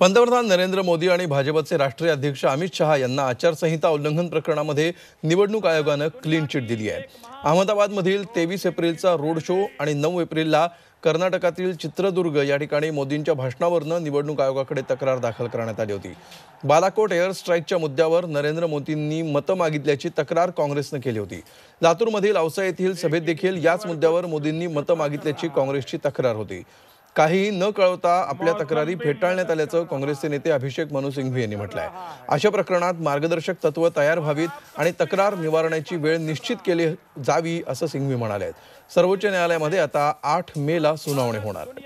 पंतप्रधान नरेंद्र मोदी आणि भाजपचे राष्ट्रीय अध्यक्ष अमित शहा यांना आचारसंहिता उल्लंघन प्रकरणामध्ये निवडणूक आयोगानं क्लीन चिट दिली आहे अहमदाबादमधील तेवीस एप्रिलचा रोड शो आणि नऊ एप्रिलला कर्नाटकातील चित्रदुर्ग या ठिकाणी मोदींच्या भाषणावरनं निवडणूक आयोगाकडे तक्रार दाखल करण्यात आली होती बालाकोट एअर स्ट्राईकच्या मुद्द्यावर नरेंद्र मोदींनी मतं मागितल्याची तक्रार काँग्रेसनं केली होती लातूरमधील औसा येथील सभेत देखील याच मुद्द्यावर मोदींनी मतं मागितल्याची काँग्रेसची तक्रार होती काही न कळवता आपल्या तक्रारी फेटाळण्यात आल्याचं काँग्रेसचे नेते अभिषेक मनु सिंघवी यांनी म्हटलं आहे अशा प्रकरणात मार्गदर्शक तत्व तयार व्हावीत आणि तक्रार निवारण्याची वेळ निश्चित केली जावी असं सिंघवी म्हणाले सर्वोच्च न्यायालयामध्ये आता आठ ला सुनावणी होणार